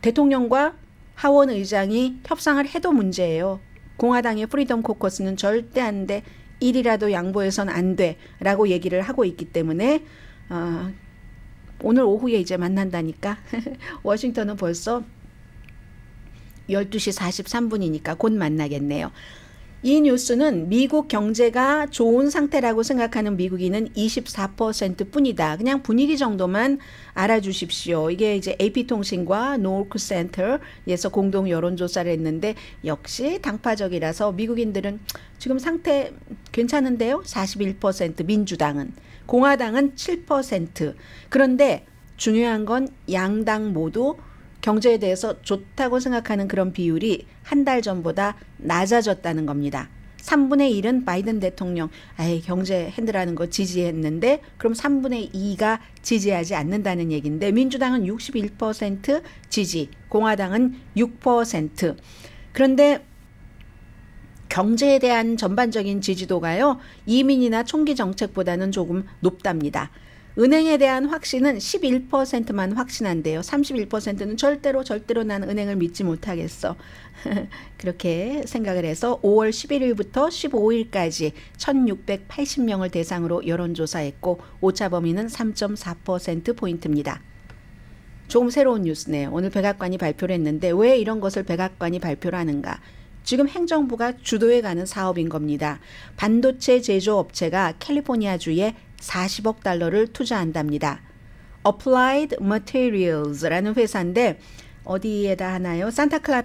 대통령과 하원 의장이 협상을 해도 문제예요. 공화당의 프리덤 코커스는 절대 안 돼. 일이라도 양보해선 안 돼라고 얘기를 하고 있기 때문에 어, 오늘 오후에 이제 만난다니까 워싱턴은 벌써 12시 43분이니까 곧 만나겠네요. 이 뉴스는 미국 경제가 좋은 상태라고 생각하는 미국인은 24% 뿐이다. 그냥 분위기 정도만 알아주십시오. 이게 이제 AP통신과 노크센터에서 공동 여론조사를 했는데 역시 당파적이라서 미국인들은 지금 상태 괜찮은데요? 41% 민주당은. 공화당은 7%. 그런데 중요한 건 양당 모두 경제에 대해서 좋다고 생각하는 그런 비율이 한 달 전보다 낮아졌다는 겁니다. 3분의 1은 바이든 대통령, 아예 경제 핸들하는 거 지지했는데, 그럼 3분의 2가 지지하지 않는다는 얘기인데, 민주당은 61% 지지, 공화당은 6%. 그런데 경제에 대한 전반적인 지지도가요, 이민이나 총기 정책보다는 조금 높답니다. 은행에 대한 확신은 11%만 확신한대요. 31%는 절대로 절대로 난 은행을 믿지 못하겠어. 그렇게 생각을 해서 5월 11일부터 15일까지 1680명을 대상으로 여론조사했고 오차 범위는 3.4%포인트입니다. 조금 새로운 뉴스네요. 오늘 백악관이 발표를 했는데 왜 이런 것을 백악관이 발표를 하는가? 지금 행정부가 주도해가는 사업인 겁니다. 반도체 제조업체가 캘리포니아주의 40억 달러를 투자한답니다. Applied Materials라는 회사인데 어디에다 하나요? 산타클라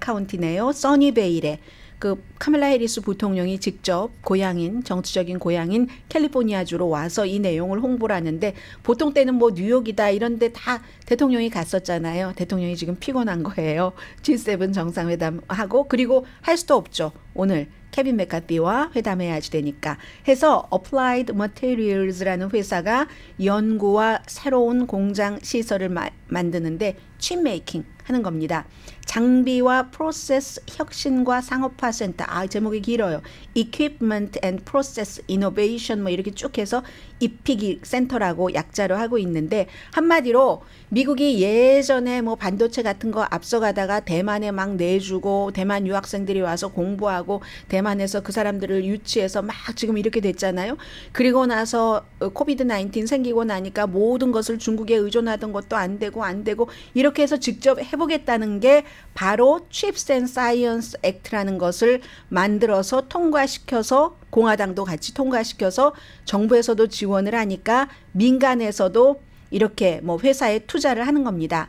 카운티네요. 써니베일에 그 카멜라 해리스 부통령이 직접 고향인 정치적인 고향인 캘리포니아주로 와서 이 내용을 홍보를 하는데 보통 때는 뭐 뉴욕이다 이런데 다 대통령이 갔었잖아요. 대통령이 지금 피곤한 거예요. G7 정상회담 하고 그리고 할 수도 없죠. 오늘 케빈 맥카티와 회담해야지 되니까 해서 Applied Materials라는 회사가 연구와 새로운 공장 시설을 마, 만드는데 칩메이킹 하는 겁니다. 장비와 프로세스 혁신과 상업화 센터 아 제목이 길어요. Equipment and Process Innovation 뭐 이렇게 쭉 해서 입히기 센터라고 약자로 하고 있는데 한마디로 미국이 예전에 뭐 반도체 같은 거 앞서가다가 대만에 막 내주고 대만 유학생들이 와서 공부하고 대만에서 그 사람들을 유치해서 막 지금 이렇게 됐잖아요. 그리고 나서 코비드 19 생기고 나니까 모든 것을 중국에 의존하던 것도 안 되고 안 되고 이렇게 해서 직접 해보겠다는 게 바로 칩스 앤 사이언스 액트라는 것을 만들어서 통과시켜서 공화당도 같이 통과시켜서 정부에서도 지원을 하니까 민간에서도 이렇게 뭐 회사에 투자를 하는 겁니다.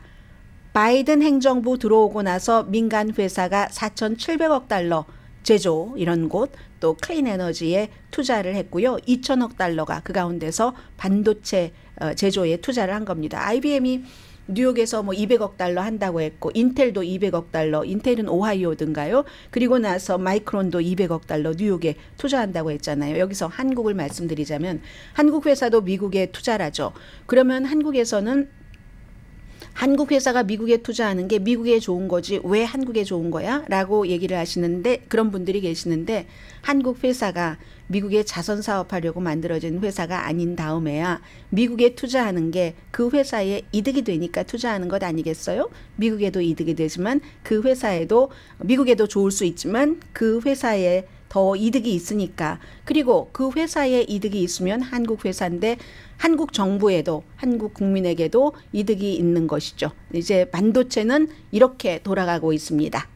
바이든 행정부 들어오고 나서 민간 회사가 4,700억 달러 제조 이런 곳 또 클린 에너지에 투자를 했고요. 2천억 달러가 그 가운데서 반도체 어, 제조에 투자를 한 겁니다. IBM이 뉴욕에서 뭐 200억 달러 한다고 했고 인텔도 200억 달러, 인텔은 오하이오든가요? 그리고 나서 마이크론도 200억 달러 뉴욕에 투자한다고 했잖아요. 여기서 한국을 말씀드리자면 한국 회사도 미국에 투자 하죠. 그러면 한국에서는 한국 회사가 미국에 투자하는 게 미국에 좋은 거지 왜 한국에 좋은 거야? 라고 얘기를 하시는데 그런 분들이 계시는데 한국 회사가 미국에 자선 사업하려고 만들어진 회사가 아닌 다음에야 미국에 투자하는 게 그 회사에 이득이 되니까 투자하는 것 아니겠어요? 미국에도 이득이 되지만 그 회사에도 미국에도 좋을 수 있지만 그 회사에 더 이득이 있으니까 그리고 그 회사에 이득이 있으면 한국 회사인데 한국 정부에도 한국 국민에게도 이득이 있는 것이죠. 이제 반도체는 이렇게 돌아가고 있습니다.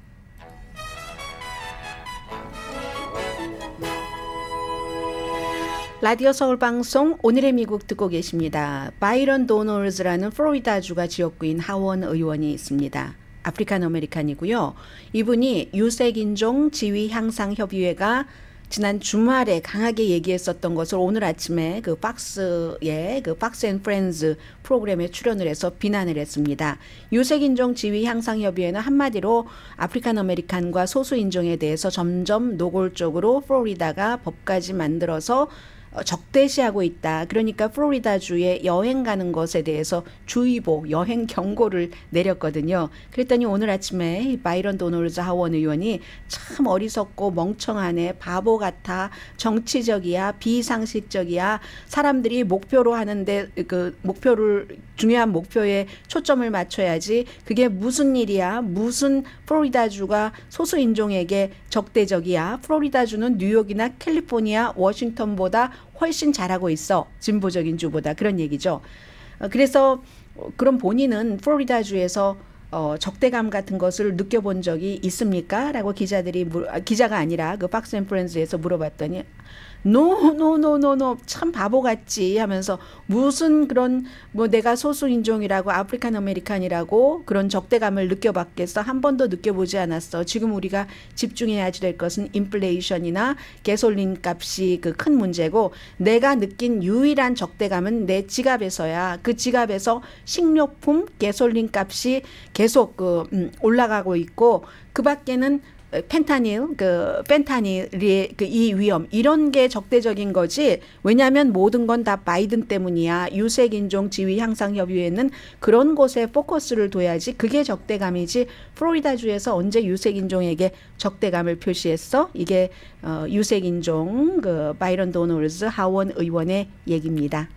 라디오 서울 방송 오늘의 미국 듣고 계십니다. 바이런 도널즈라는 플로리다주가 지역구인 하원 의원이 있습니다. 아프리칸 아메리칸이고요. 이분이 유색인종 지위 향상 협의회가 지난 주말에 강하게 얘기했었던 것을 오늘 아침에 그 박스의 그 박스 앤 프렌즈 프로그램에 출연을 해서 비난을 했습니다. 유색인종 지위 향상 협의회는 한마디로 아프리칸 아메리칸과 소수 인종에 대해서 점점 노골적으로 플로리다가 법까지 만들어서 어, 적대시하고 있다. 그러니까 플로리다 주에 여행 가는 것에 대해서 주의보, 여행 경고를 내렸거든요. 그랬더니 오늘 아침에 바이런 도널즈 하원 의원이 참 어리석고 멍청하네, 바보 같아, 정치적이야, 비상식적이야, 사람들이 목표로 하는데 그 목표를 중요한 목표에 초점을 맞춰야지 그게 무슨 일이야 무슨 플로리다주가 소수인종에게 적대적이야 플로리다주는 뉴욕이나 캘리포니아 워싱턴보다 훨씬 잘하고 있어 진보적인 주보다 그런 얘기죠 어, 그래서 어, 그럼 본인은 플로리다주에서 어, 적대감 같은 것을 느껴본 적이 있습니까? 라고 기자들이 물, 아, 기자가 아니라 그 박스 앤 프렌즈에서 물어봤더니 노노노노노 참 바보같지 하면서 무슨 그런 뭐 내가 소수인종이라고 아프리칸 아메리칸이라고 그런 적대감을 느껴봤겠어 한 번도 느껴보지 않았어 지금 우리가 집중해야지 될 것은 인플레이션이나 개솔린 값이 그 큰 문제고 내가 느낀 유일한 적대감은 내 지갑에서야 그 지갑에서 식료품 개솔린 값이 계속 그 음, 올라가고 있고 그 밖에는 펜타닐, 그펜타닐이그이 위험 이런 게 적대적인 거지. 왜냐하면 모든 건 다 바이든 때문이야. 유색 인종 지위 향상 협의회는 그런 곳에 포커스를 둬야지. 그게 적대감이지. 플로리다 주에서 언제 유색 인종에게 적대감을 표시했어? 이게 어, 유색 인종 그 바이런 도널즈 하원 의원의 얘기입니다.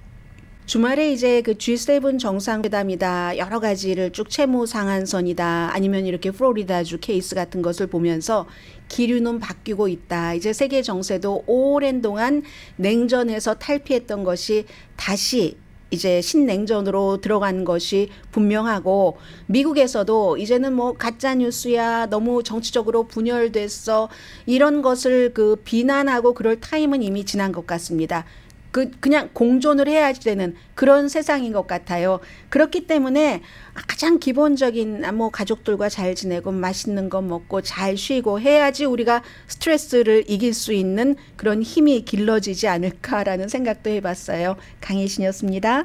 주말에 이제 그 G7 정상회담이다, 여러 가지를 쭉 채무 상한선이다, 아니면 이렇게 플로리다주 케이스 같은 것을 보면서 기류는 바뀌고 있다. 이제 세계 정세도 오랜 동안 냉전에서 탈피했던 것이 다시 이제 신냉전으로 들어간 것이 분명하고 미국에서도 이제는 뭐 가짜 뉴스야 너무 정치적으로 분열됐어 이런 것을 그 비난하고 그럴 타임은 이미 지난 것 같습니다. 그 그냥 공존을 해야 되는 그런 세상인 것 같아요. 그렇기 때문에 가장 기본적인 아, 뭐 가족들과 잘 지내고 맛있는 거 먹고 잘 쉬고 해야지 우리가 스트레스를 이길 수 있는 그런 힘이 길러지지 않을까라는 생각도 해봤어요. 강혜신이었습니다.